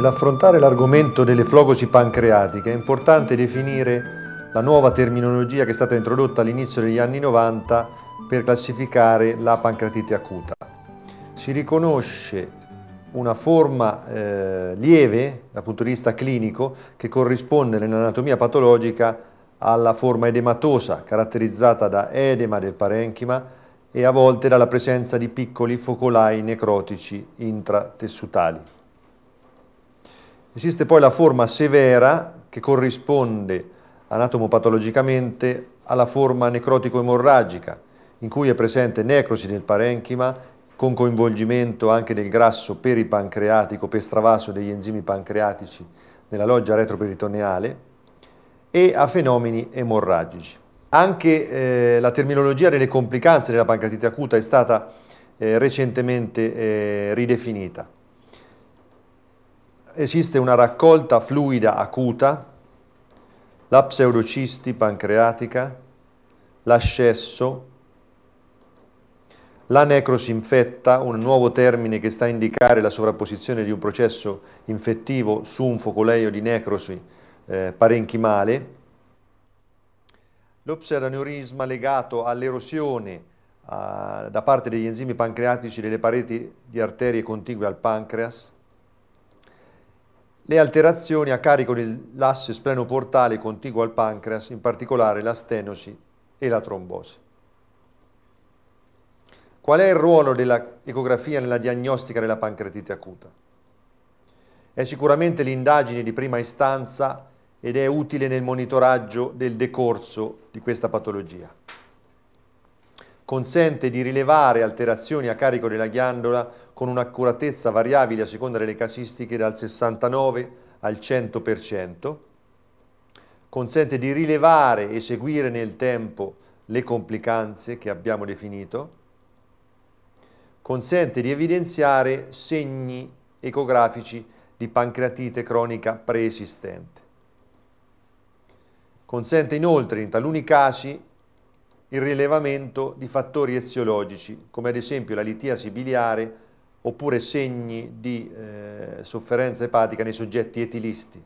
Nell'affrontare l'argomento delle flogosi pancreatiche è importante definire la nuova terminologia che è stata introdotta all'inizio degli anni 90 per classificare la pancreatite acuta. Si riconosce una forma eh, lieve dal punto di vista clinico che corrisponde nell'anatomia patologica alla forma edematosa caratterizzata da edema del parenchima e a volte dalla presenza di piccoli focolai necrotici intratessutali. Esiste poi la forma severa che corrisponde anatomopatologicamente alla forma necrotico-emorragica, in cui è presente necrosi del parenchima con coinvolgimento anche del grasso peripancreatico, per stravasso degli enzimi pancreatici nella loggia retroperitoneale e a fenomeni emorragici. Anche eh, la terminologia delle complicanze della pancreatite acuta è stata eh, recentemente eh, ridefinita esiste una raccolta fluida acuta, la pseudocisti pancreatica, l'ascesso, la necrosinfetta, un nuovo termine che sta a indicare la sovrapposizione di un processo infettivo su un focoleio di necrosi eh, parenchimale, lo pseudoneurisma legato all'erosione da parte degli enzimi pancreatici delle pareti di arterie contigue al pancreas, le alterazioni a carico dell'asse splenoportale contiguo al pancreas, in particolare la stenosi e la trombosi. Qual è il ruolo dell'ecografia nella diagnostica della pancreatite acuta? È sicuramente l'indagine di prima istanza ed è utile nel monitoraggio del decorso di questa patologia consente di rilevare alterazioni a carico della ghiandola con un'accuratezza variabile a seconda delle casistiche dal 69 al 100%, consente di rilevare e seguire nel tempo le complicanze che abbiamo definito, consente di evidenziare segni ecografici di pancreatite cronica preesistente. Consente inoltre in taluni casi il rilevamento di fattori eziologici, come ad esempio la litiasi biliare oppure segni di eh, sofferenza epatica nei soggetti etilisti.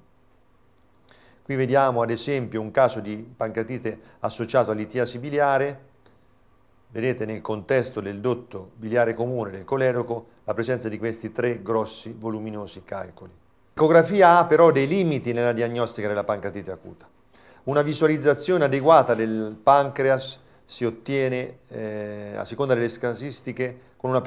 Qui vediamo ad esempio un caso di pancreatite associato a litiasi biliare, vedete nel contesto del dotto biliare comune del coleroco la presenza di questi tre grossi voluminosi calcoli. L'ecografia ha però dei limiti nella diagnostica della pancreatite acuta. Una visualizzazione adeguata del pancreas si ottiene eh, a seconda delle statistiche con una